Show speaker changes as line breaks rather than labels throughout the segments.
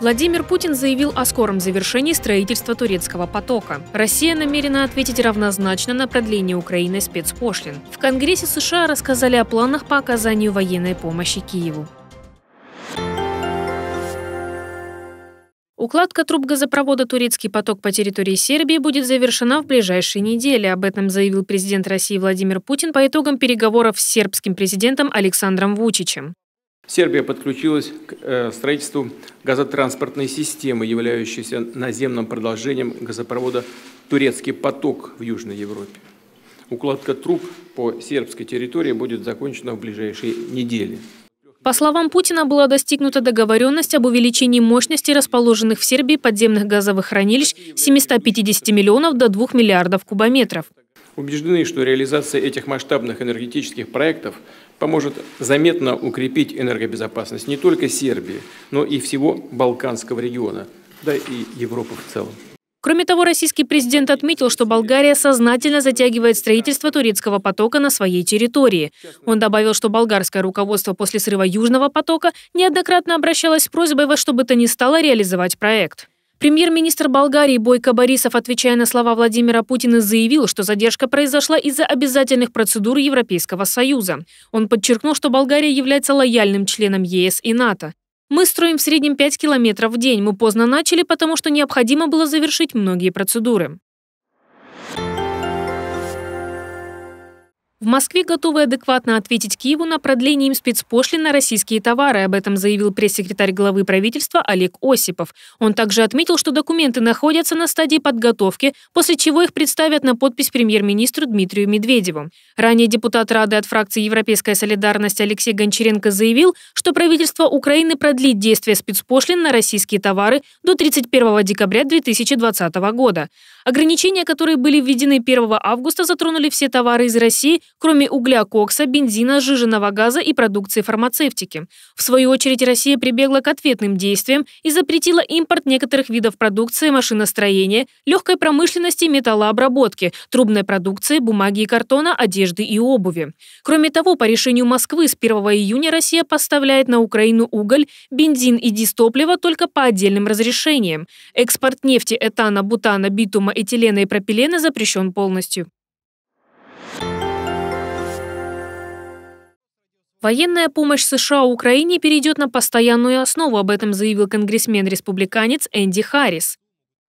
Владимир Путин заявил о скором завершении строительства турецкого потока. Россия намерена ответить равнозначно на продление Украины спецпошлин. В Конгрессе США рассказали о планах по оказанию военной помощи Киеву. Укладка труб газопровода «Турецкий поток» по территории Сербии будет завершена в ближайшие недели. Об этом заявил президент России Владимир Путин по итогам переговоров с сербским президентом Александром Вучичем.
Сербия подключилась к э, строительству газотранспортной системы, являющейся наземным продолжением газопровода «Турецкий поток» в Южной Европе. Укладка труб по сербской территории будет закончена в ближайшие недели.
По словам Путина, была достигнута договоренность об увеличении мощности расположенных в Сербии подземных газовых хранилищ с 750 миллионов до 2 миллиардов кубометров.
Убеждены, что реализация этих масштабных энергетических проектов поможет заметно укрепить энергобезопасность не только Сербии, но и всего Балканского региона, да и Европы в целом.
Кроме того, российский президент отметил, что Болгария сознательно затягивает строительство турецкого потока на своей территории. Он добавил, что болгарское руководство после срыва Южного потока неоднократно обращалось с просьбой во что бы то ни стало реализовать проект. Премьер-министр Болгарии Бойко Борисов, отвечая на слова Владимира Путина, заявил, что задержка произошла из-за обязательных процедур Европейского Союза. Он подчеркнул, что Болгария является лояльным членом ЕС и НАТО. Мы строим в среднем 5 километров в день. Мы поздно начали, потому что необходимо было завершить многие процедуры. В Москве готовы адекватно ответить Киеву на продление им спецпошлин на российские товары. Об этом заявил пресс-секретарь главы правительства Олег Осипов. Он также отметил, что документы находятся на стадии подготовки, после чего их представят на подпись премьер-министру Дмитрию Медведеву. Ранее депутат Рады от фракции «Европейская солидарность» Алексей Гончаренко заявил, что правительство Украины продлит действие спецпошлин на российские товары до 31 декабря 2020 года. Ограничения, которые были введены 1 августа, затронули все товары из России, кроме угля, кокса, бензина, сжиженного газа и продукции фармацевтики. В свою очередь Россия прибегла к ответным действиям и запретила импорт некоторых видов продукции машиностроения, легкой промышленности, металлообработки, трубной продукции, бумаги и картона, одежды и обуви. Кроме того, по решению Москвы с 1 июня Россия поставляет на Украину уголь, бензин и дистопливо только по отдельным разрешениям. Экспорт нефти, этана, бутана, битума, этилена и пропилена запрещен полностью. Военная помощь США Украине перейдет на постоянную основу, об этом заявил конгрессмен-республиканец Энди Харрис.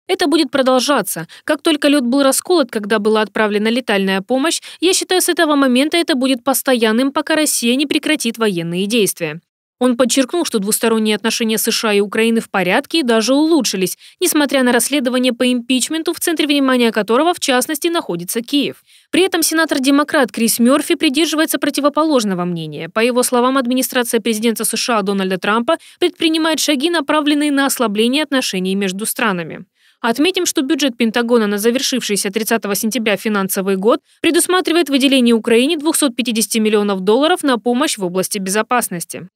Это будет продолжаться. Как только лед был расколот, когда была отправлена летальная помощь, я считаю, с этого момента это будет постоянным, пока Россия не прекратит военные действия. Он подчеркнул, что двусторонние отношения США и Украины в порядке и даже улучшились, несмотря на расследование по импичменту, в центре внимания которого, в частности, находится Киев. При этом сенатор-демократ Крис Мерфи придерживается противоположного мнения. По его словам, администрация президента США Дональда Трампа предпринимает шаги, направленные на ослабление отношений между странами. Отметим, что бюджет Пентагона на завершившийся 30 сентября финансовый год предусматривает выделение Украине 250 миллионов долларов на помощь в области безопасности.